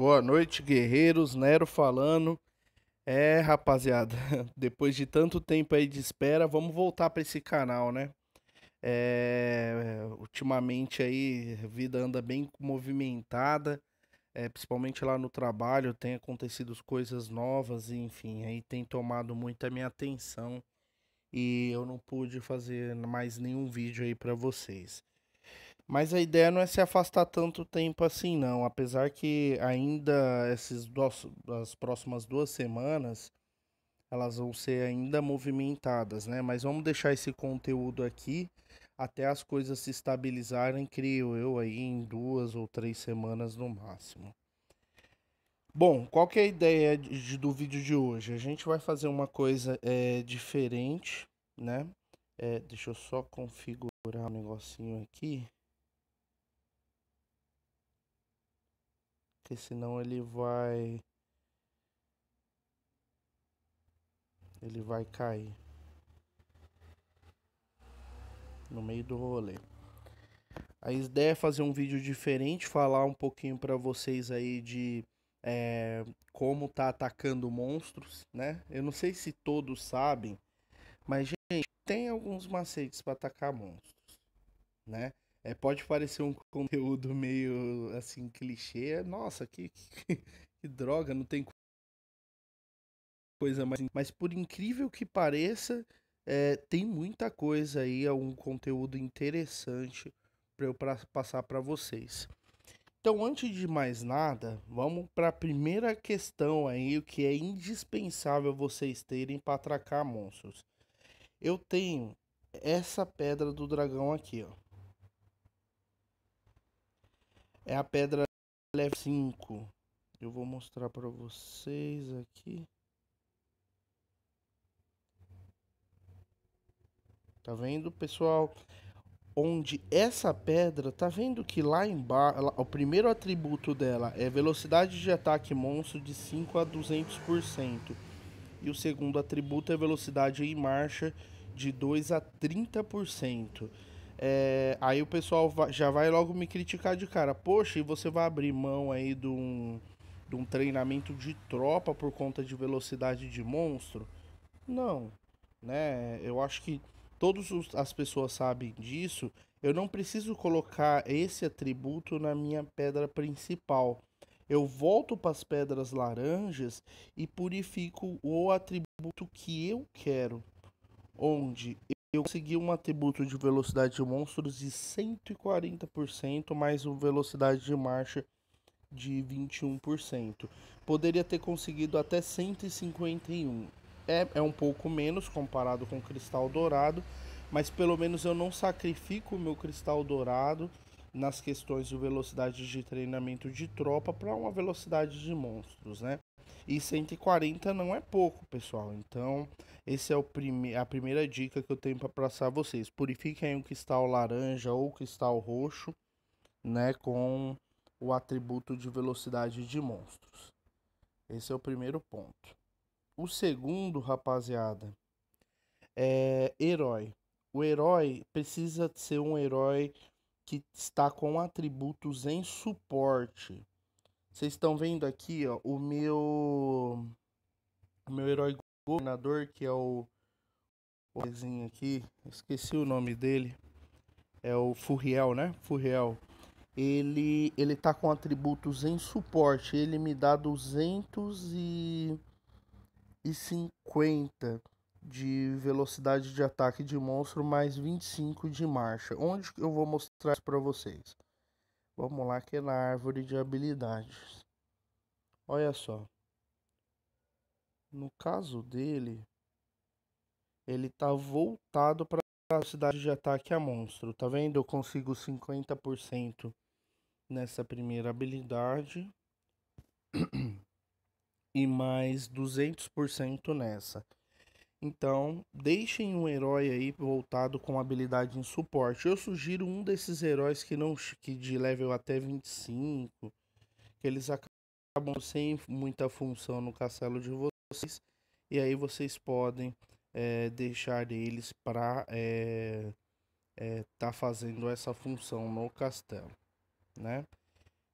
Boa noite, guerreiros. Nero falando. É, rapaziada, depois de tanto tempo aí de espera, vamos voltar para esse canal, né? É, ultimamente aí a vida anda bem movimentada, é, principalmente lá no trabalho, tem acontecido coisas novas, enfim, aí tem tomado muita minha atenção e eu não pude fazer mais nenhum vídeo aí para vocês. Mas a ideia não é se afastar tanto tempo assim, não. Apesar que ainda esses duas, as próximas duas semanas elas vão ser ainda movimentadas, né? Mas vamos deixar esse conteúdo aqui até as coisas se estabilizarem, creio eu, aí em duas ou três semanas no máximo. Bom, qual que é a ideia de, do vídeo de hoje? A gente vai fazer uma coisa é, diferente, né? É, deixa eu só configurar um negocinho aqui. porque senão ele vai. Ele vai cair no meio do rolê. A ideia é fazer um vídeo diferente, falar um pouquinho para vocês aí de é, como tá atacando monstros, né? Eu não sei se todos sabem, mas gente, tem alguns macetes para atacar monstros, né? É, pode parecer um conteúdo meio assim, clichê. Nossa, que, que, que droga, não tem coisa mais. Mas por incrível que pareça, é, tem muita coisa aí, é um conteúdo interessante para eu pra, passar para vocês. Então, antes de mais nada, vamos para a primeira questão aí, o que é indispensável vocês terem para atracar monstros. Eu tenho essa pedra do dragão aqui, ó. É a pedra leve 5. Eu vou mostrar para vocês aqui. Tá vendo, pessoal? Onde essa pedra, tá vendo que lá embaixo, o primeiro atributo dela é velocidade de ataque monstro de 5 a 200%. E o segundo atributo é velocidade em marcha de 2 a 30%. É, aí o pessoal vai, já vai logo me criticar de cara. Poxa, e você vai abrir mão aí de um, de um treinamento de tropa por conta de velocidade de monstro? Não, né? Eu acho que todas as pessoas sabem disso. Eu não preciso colocar esse atributo na minha pedra principal. Eu volto para as pedras laranjas e purifico o atributo que eu quero, onde eu consegui um atributo de velocidade de monstros de 140%, mais uma velocidade de marcha de 21%. Poderia ter conseguido até 151. É, é um pouco menos comparado com o cristal dourado, mas pelo menos eu não sacrifico o meu cristal dourado nas questões de velocidade de treinamento de tropa para uma velocidade de monstros, né? E 140 não é pouco, pessoal. Então, essa é o prime a primeira dica que eu tenho para passar a vocês. Purifiquem o cristal laranja ou o cristal roxo, né, com o atributo de velocidade de monstros. Esse é o primeiro ponto. O segundo, rapaziada, é herói. O herói precisa ser um herói que está com atributos em suporte. Vocês estão vendo aqui, ó, o meu o meu herói governador, que é o. o aqui, esqueci o nome dele. É o Furriel, né? Furriel. Ele, ele tá com atributos em suporte. Ele me dá 250 de velocidade de ataque de monstro mais 25 de marcha. Onde eu vou mostrar isso para vocês? Vamos lá que é na árvore de habilidades. Olha só. No caso dele, ele tá voltado para a cidade de ataque a monstro. Tá vendo? Eu consigo 50% nessa primeira habilidade e mais 200% nessa. Então, deixem um herói aí voltado com habilidade em suporte. Eu sugiro um desses heróis que não que de level até 25, que eles acabam sem muita função no castelo de vocês vocês e aí vocês podem é, deixar eles para é, eh, é, eh, tá fazendo essa função no castelo, né?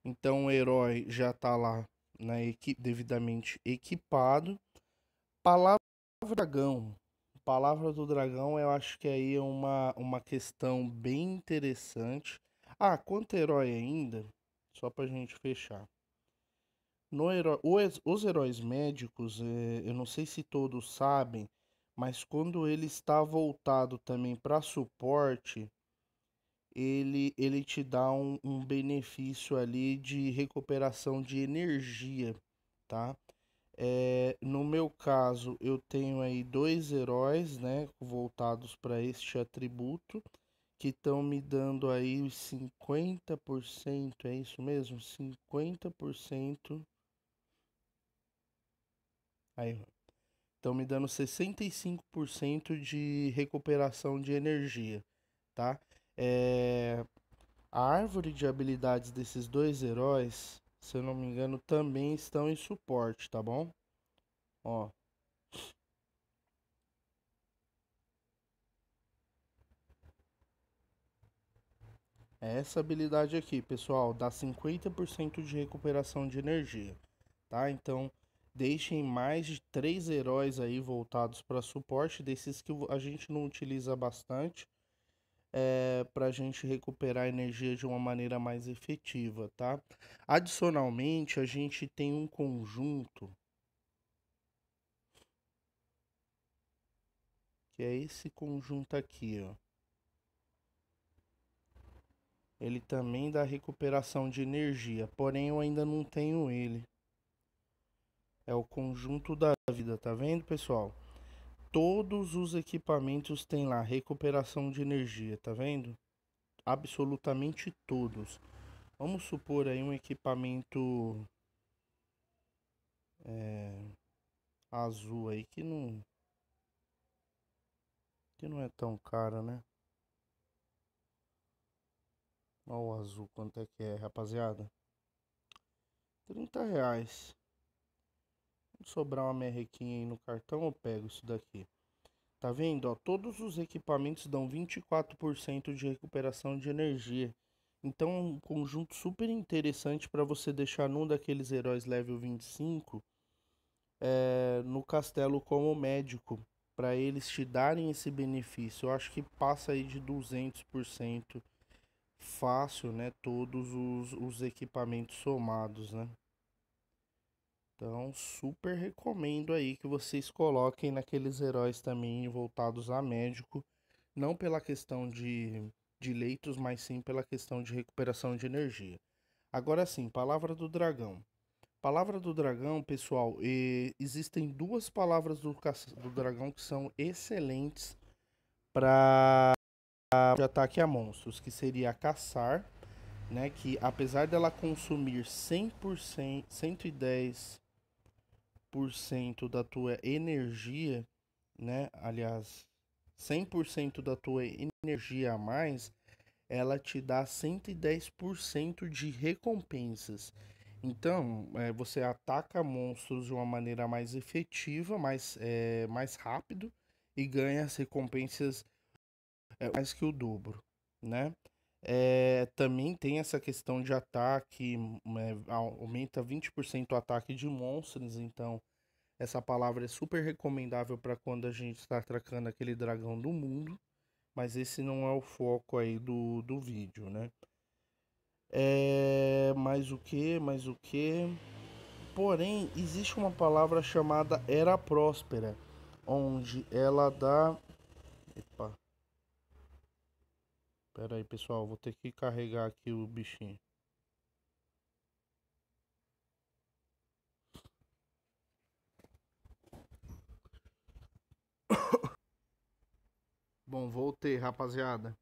Então o herói já tá lá na né, equi devidamente equipado. Palavra do dragão. Palavra do dragão, eu acho que aí é uma, uma questão bem interessante. Ah, quanto herói ainda, só para a gente fechar. No Os heróis médicos, eh, eu não sei se todos sabem, mas quando ele está voltado também para suporte, ele, ele te dá um, um benefício ali de recuperação de energia, tá? É, no meu caso, eu tenho aí dois heróis, né, voltados para este atributo, que estão me dando aí 50%, é isso mesmo? 50% Aí, estão me dando 65% de recuperação de energia, tá? É... A árvore de habilidades desses dois heróis, se eu não me engano, também estão em suporte, tá bom? Ó. É essa habilidade aqui, pessoal, dá 50% de recuperação de energia, tá? Então, deixem mais de três heróis aí voltados para suporte, desses que a gente não utiliza bastante, é, eh, para a gente recuperar energia de uma maneira mais efetiva, tá? Adicionalmente, a gente tem um conjunto que é esse conjunto aqui, ó. Ele também dá recuperação de energia, porém eu ainda não tenho ele. É o conjunto da vida, tá vendo, pessoal? Todos os equipamentos têm lá recuperação de energia, tá vendo? Absolutamente todos. Vamos supor aí um equipamento é, azul aí que não que não é tão caro, né? Olha o azul, quanto é que é, rapaziada? 30 reais sobrar uma merrequinha aí no cartão, eu pego isso daqui. Tá vendo? Ó, todos os equipamentos dão 24% de recuperação de energia. Então, um conjunto super interessante para você deixar num daqueles heróis level 25 é, no castelo como médico, para eles te darem esse benefício. Eu acho que passa aí de 200% fácil, né? Todos os, os equipamentos somados, né? Então, super recomendo aí que vocês coloquem naqueles heróis também voltados a médico, não pela questão de, de leitos, mas sim pela questão de recuperação de energia. Agora sim, palavra do dragão. Palavra do dragão, pessoal, existem duas palavras do, do dragão que são excelentes para ataque a monstros, que seria caçar, né, que apesar dela consumir 100%, 110 100% da tua energia, né? Aliás, 100% da tua energia a mais, ela te dá 110% de recompensas. Então, é, você ataca monstros de uma maneira mais efetiva, mais, é, mais rápido e ganha as recompensas é, mais que o dobro, né? É, também tem essa questão de ataque, é, aumenta 20% o ataque de monstros, então essa palavra é super recomendável para quando a gente está atracando aquele dragão do mundo, mas esse não é o foco aí do, do vídeo, né? É, mais o que, mais o que. Porém, existe uma palavra chamada Era Próspera, onde ela dá. Epa. Pera aí, pessoal, vou ter que carregar aqui o bichinho. Bom, voltei, rapaziada.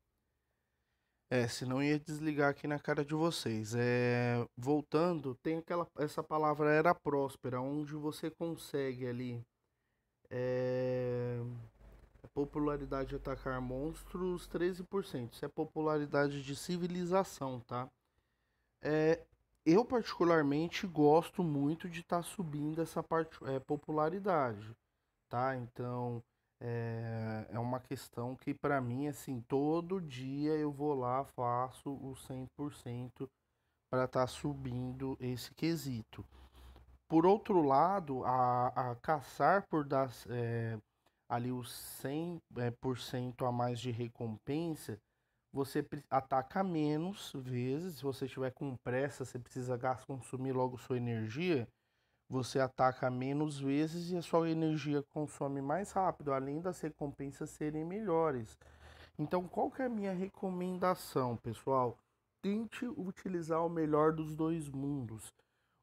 É, senão ia desligar aqui na cara de vocês. É, voltando, tem aquela essa palavra era próspera, onde você consegue ali é, popularidade de atacar monstros 13%. Isso é popularidade de civilização, tá? É, eu particularmente gosto muito de estar tá subindo essa parte, é, popularidade, tá? Então, é, é uma questão que para mim, assim, todo dia eu vou lá, faço o 100% para estar tá subindo esse quesito. Por outro lado, a, a caçar por dar é, ali os 100% é, a mais de recompensa, você ataca menos vezes. Se você estiver com pressa, você precisa gastar, consumir logo sua energia. Você ataca menos vezes e a sua energia consome mais rápido, além das recompensas serem melhores. Então, qual que é a minha recomendação, pessoal? Tente utilizar o melhor dos dois mundos,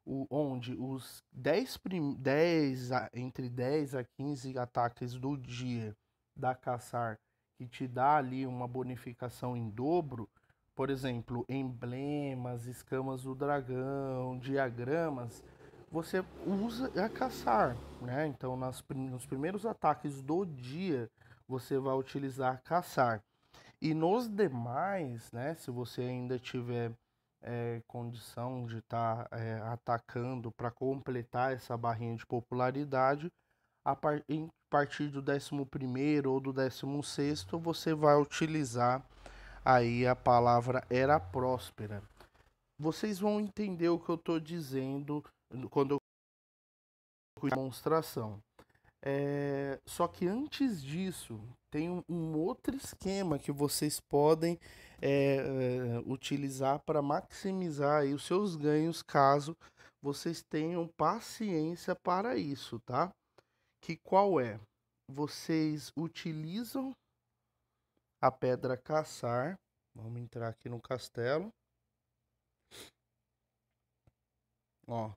o, onde os 10, 10 a, entre 10 a 15 ataques do dia da caçar, que te dá ali uma bonificação em dobro, por exemplo, emblemas, escamas do dragão, diagramas você usa a é caçar, né? Então, nas, nos primeiros ataques do dia, você vai utilizar caçar. E nos demais, né? Se você ainda tiver é, condição de estar tá, é, atacando para completar essa barrinha de popularidade, a, par em, partir do 11 ou do 16, você vai utilizar aí a palavra era próspera. Vocês vão entender o que eu estou dizendo quando eu a demonstração. É, só que antes disso, tem um, um outro esquema que vocês podem é, utilizar para maximizar os seus ganhos caso vocês tenham paciência para isso, tá? Que qual é? Vocês utilizam a pedra caçar. Vamos entrar aqui no castelo. Ó,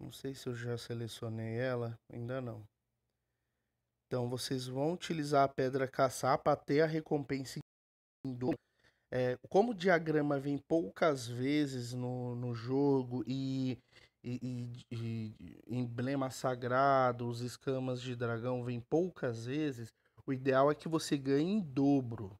Não sei se eu já selecionei ela, ainda não. Então vocês vão utilizar a pedra caçar para ter a recompensa em É, como o diagrama vem poucas vezes no, no jogo e, e, e, e emblema sagrado, os escamas de dragão vêm poucas vezes, o ideal é que você ganhe em dobro,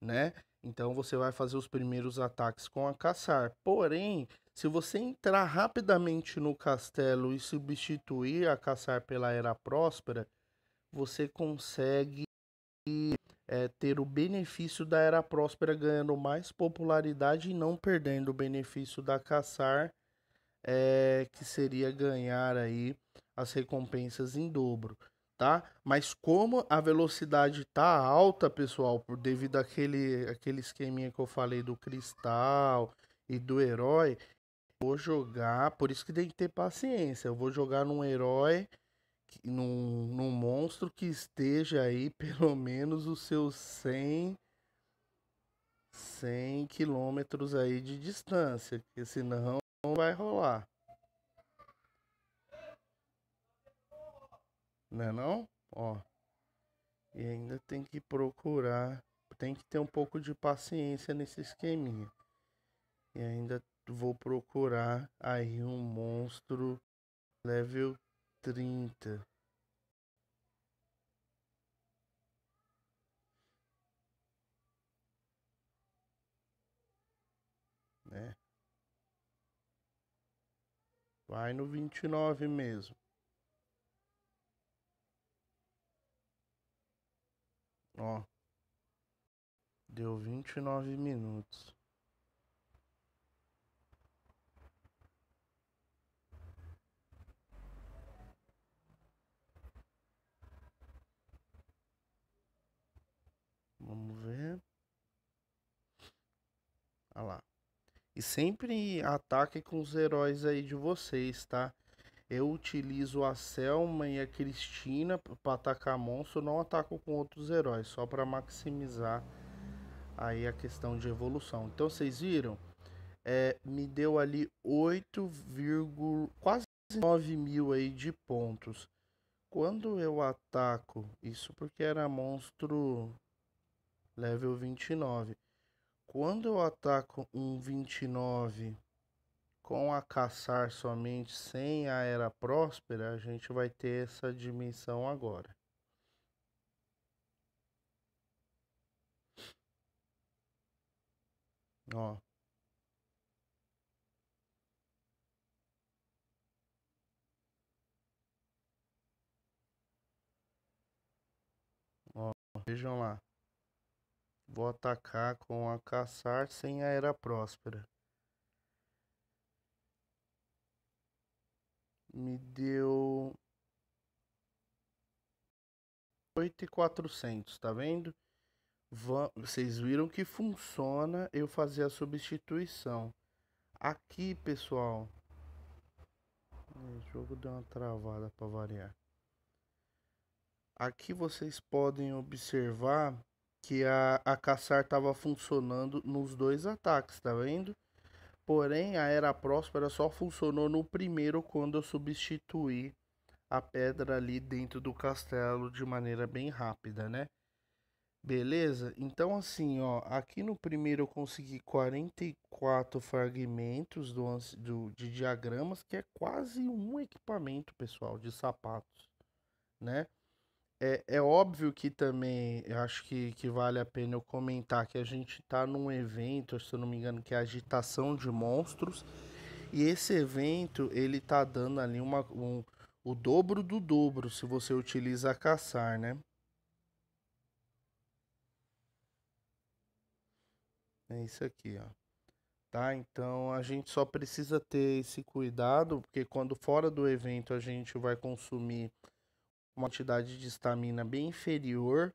né? Então você vai fazer os primeiros ataques com a caçar. Porém, se você entrar rapidamente no castelo e substituir a caçar pela era próspera, você consegue é, ter o benefício da era próspera ganhando mais popularidade e não perdendo o benefício da caçar, é, que seria ganhar aí as recompensas em dobro, tá? Mas como a velocidade tá alta, pessoal, por devido àquele, àquele esqueminha que eu falei do cristal e do herói, Vou jogar, por isso que tem que ter paciência. Eu vou jogar num herói, num, num monstro que esteja aí pelo menos os seus 100, 100 quilômetros aí de distância, porque senão não vai rolar. Não é não? Ó. E ainda tem que procurar, tem que ter um pouco de paciência nesse esqueminha. E ainda vou procurar aí um monstro level 30. Né? Vai no vinte e nove mesmo. Ó. Deu vinte e nove minutos. Vamos ver. Olha lá. E sempre ataque com os heróis aí de vocês, tá? Eu utilizo a Selma e a Cristina para atacar monstro, não ataco com outros heróis, só para maximizar aí a questão de evolução. Então vocês viram? É, me deu ali 8, quase 9 mil aí de pontos. Quando eu ataco, isso porque era monstro level 29. Quando eu ataco um 29 com a caçar somente sem a era próspera, a gente vai ter essa dimensão agora. Ó. Ó, vejam lá. Vou atacar com a caçar sem a era próspera. Me deu oito e quatrocentos, tá vendo? Vocês viram que funciona eu fazer a substituição. Aqui, pessoal. O jogo deu uma travada para variar. Aqui vocês podem observar que a, a caçar estava funcionando nos dois ataques, tá vendo? Porém, a Era Próspera só funcionou no primeiro quando eu substituí a pedra ali dentro do castelo de maneira bem rápida, né? Beleza? Então assim, ó, aqui no primeiro eu consegui 44 fragmentos do, do, de diagramas, que é quase um equipamento, pessoal, de sapatos, né? É, é óbvio que também, eu acho que, que vale a pena eu comentar que a gente está num evento, se eu não me engano, que é Agitação de Monstros, e esse evento, ele tá dando ali uma, um, o dobro do dobro se você utiliza caçar, né? É isso aqui, ó. Tá? Então a gente só precisa ter esse cuidado, porque quando fora do evento a gente vai consumir uma quantidade de estamina bem inferior,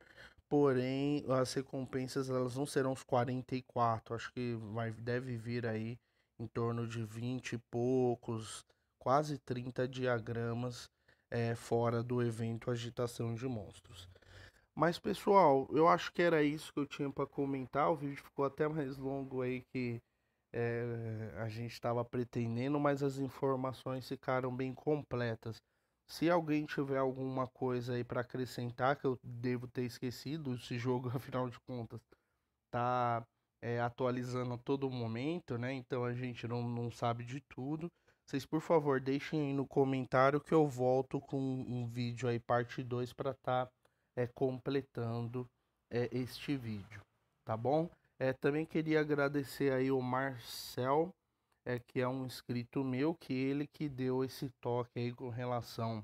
porém as recompensas elas não serão os 44, acho que vai, deve vir aí em torno de 20 e poucos, quase 30 diagramas é, fora do evento Agitação de Monstros. Mas pessoal, eu acho que era isso que eu tinha para comentar. O vídeo ficou até mais longo aí que é, a gente estava pretendendo, mas as informações ficaram bem completas. Se alguém tiver alguma coisa aí para acrescentar que eu devo ter esquecido, esse jogo, afinal de contas, tá é, atualizando a todo momento, né? Então a gente não, não sabe de tudo. Vocês, por favor, deixem aí no comentário que eu volto com um vídeo aí, parte 2, para estar tá, é, completando é, este vídeo, tá bom? É, também queria agradecer aí o Marcel é que é um escrito meu que ele que deu esse toque aí com relação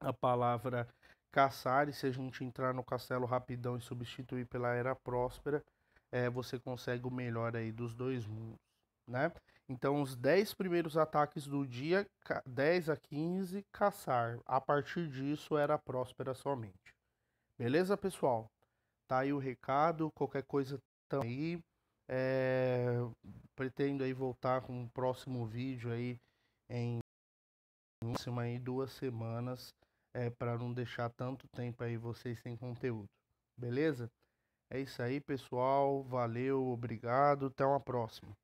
à palavra caçar, e se a gente entrar no castelo rapidão e substituir pela era próspera, é, você consegue o melhor aí dos dois mundos, né? Então, os 10 primeiros ataques do dia, 10 a 15, caçar. A partir disso, era próspera somente. Beleza, pessoal? Tá aí o recado. Qualquer coisa, tamo aí. É, pretendo aí voltar com um próximo vídeo aí em próxima aí duas semanas é, para não deixar tanto tempo aí vocês sem conteúdo. Beleza? É isso aí, pessoal. Valeu, obrigado. Até uma próxima.